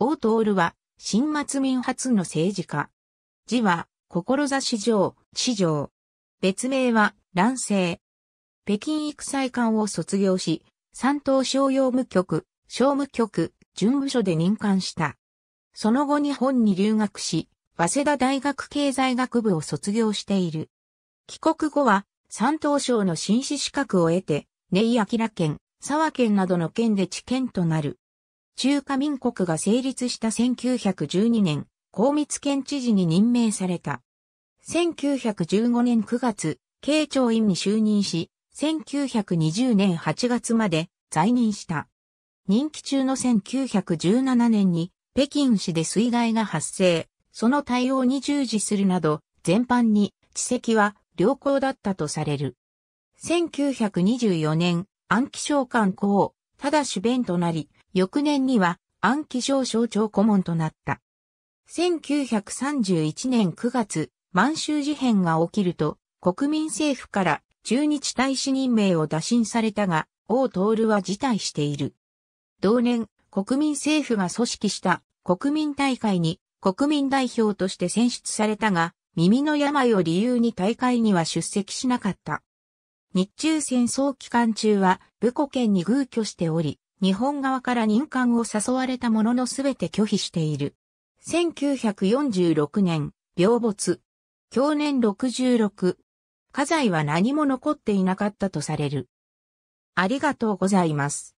大徹は、新末民初の政治家。字は、志上、史上。別名は、乱世。北京育才館を卒業し、山東省用務局、商務局、準部署で任官した。その後日本に留学し、早稲田大学経済学部を卒業している。帰国後は、山東省の紳士資格を得て、根井明県、沢県などの県で知見となる。中華民国が成立した1912年、高密県知事に任命された。1915年9月、慶長院に就任し、1920年8月まで在任した。任期中の1917年に北京市で水害が発生、その対応に従事するなど、全般に地籍は良好だったとされる。1924年、暗記召喚公、ただ主弁となり、翌年には暗記省省庁顧問となった。1931年9月、満州事変が起きると、国民政府から中日大使任命を打診されたが、王徹は辞退している。同年、国民政府が組織した国民大会に国民代表として選出されたが、耳の病を理由に大会には出席しなかった。日中戦争期間中は、武庫県に偶居しており、日本側から任官を誘われたもののすべて拒否している。1946年、病没。去年66。家財は何も残っていなかったとされる。ありがとうございます。